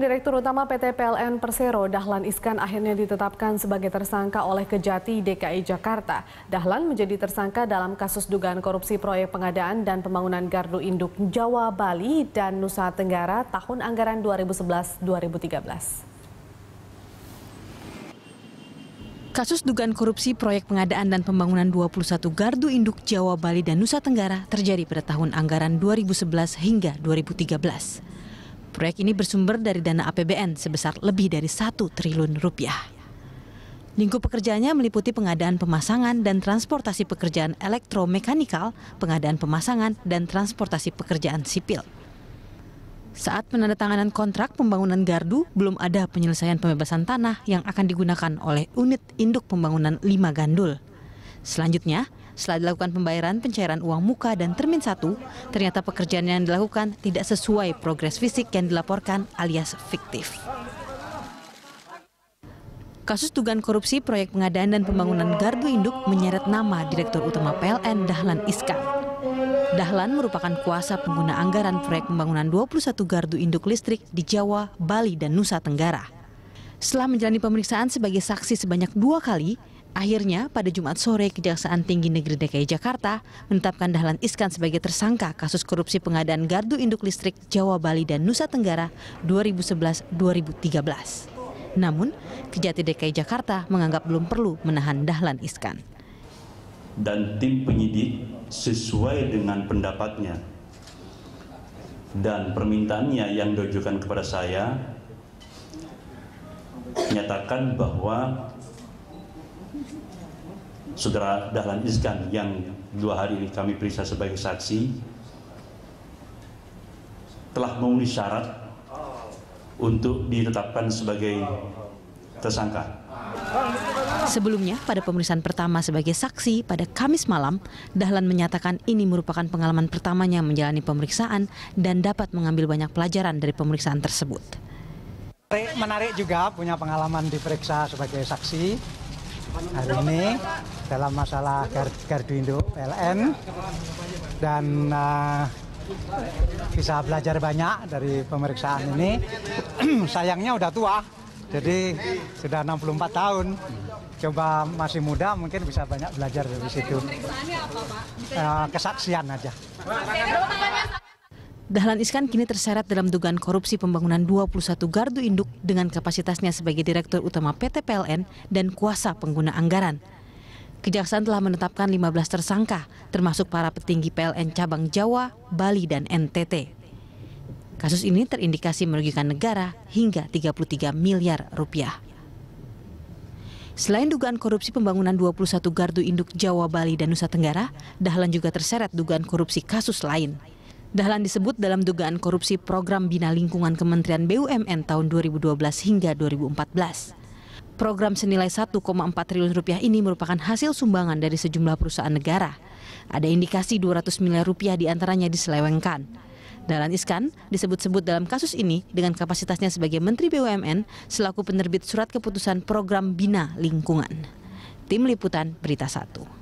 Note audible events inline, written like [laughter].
Direktur Utama PT PLN Persero Dahlan Iskan akhirnya ditetapkan sebagai tersangka oleh Kejati DKI Jakarta. Dahlan menjadi tersangka dalam kasus dugaan korupsi proyek pengadaan dan pembangunan gardu induk Jawa Bali dan Nusa Tenggara tahun anggaran 2011-2013. Kasus dugaan korupsi proyek pengadaan dan pembangunan 21 gardu induk Jawa Bali dan Nusa Tenggara terjadi pada tahun anggaran 2011 hingga 2013. Proyek ini bersumber dari dana APBN sebesar lebih dari satu triliun rupiah. Lingkup pekerjaannya meliputi pengadaan pemasangan dan transportasi pekerjaan elektromekanikal, pengadaan pemasangan, dan transportasi pekerjaan sipil. Saat penandatanganan kontrak pembangunan gardu, belum ada penyelesaian pembebasan tanah yang akan digunakan oleh unit induk pembangunan lima Gandul. Selanjutnya, setelah dilakukan pembayaran pencairan uang muka dan termin satu, ternyata pekerjaan yang dilakukan tidak sesuai progres fisik yang dilaporkan alias fiktif. Kasus dugaan korupsi proyek pengadaan dan pembangunan gardu induk menyeret nama Direktur Utama PLN Dahlan Iskan. Dahlan merupakan kuasa pengguna anggaran proyek pembangunan 21 gardu induk listrik di Jawa, Bali, dan Nusa Tenggara. Setelah menjalani pemeriksaan sebagai saksi sebanyak dua kali, Akhirnya, pada Jumat sore, Kejaksaan Tinggi Negeri DKI Jakarta menetapkan Dahlan Iskan sebagai tersangka kasus korupsi pengadaan gardu induk listrik Jawa Bali dan Nusa Tenggara 2011-2013. Namun, Kejati DKI Jakarta menganggap belum perlu menahan Dahlan Iskan. Dan tim penyidik sesuai dengan pendapatnya dan permintaannya yang diajukan kepada saya menyatakan bahwa Saudara Dahlan Iskan yang dua hari ini kami periksa sebagai saksi telah memenuhi syarat untuk ditetapkan sebagai tersangka. Sebelumnya, pada pemeriksaan pertama sebagai saksi pada Kamis malam, Dahlan menyatakan ini merupakan pengalaman pertamanya menjalani pemeriksaan dan dapat mengambil banyak pelajaran dari pemeriksaan tersebut. Menarik juga punya pengalaman diperiksa sebagai saksi, hari ini dalam masalah gardu induk PLN dan uh, bisa belajar banyak dari pemeriksaan ini. [clears throat] Sayangnya udah tua, jadi sudah 64 tahun. Coba masih muda mungkin bisa banyak belajar dari situ. uh, kesaksian aja. Dahlan Iskan kini terseret dalam dugaan korupsi pembangunan 21 gardu induk dengan kapasitasnya sebagai Direktur Utama PT PLN dan kuasa pengguna anggaran. Kejaksaan telah menetapkan 15 tersangka, termasuk para petinggi PLN cabang Jawa, Bali, dan NTT. Kasus ini terindikasi merugikan negara hingga 33 miliar rupiah. Selain dugaan korupsi pembangunan 21 gardu induk Jawa, Bali, dan Nusa Tenggara, Dahlan juga terseret dugaan korupsi kasus lain. Dahlan disebut dalam dugaan korupsi program Bina Lingkungan Kementerian BUMN tahun 2012 hingga 2014. Program senilai 1,4 triliun rupiah ini merupakan hasil sumbangan dari sejumlah perusahaan negara. Ada indikasi 200 miliar rupiah diantaranya diselewengkan. Dahlan Iskan disebut-sebut dalam kasus ini dengan kapasitasnya sebagai Menteri BUMN selaku penerbit surat keputusan program Bina Lingkungan. Tim Liputan Berita Satu.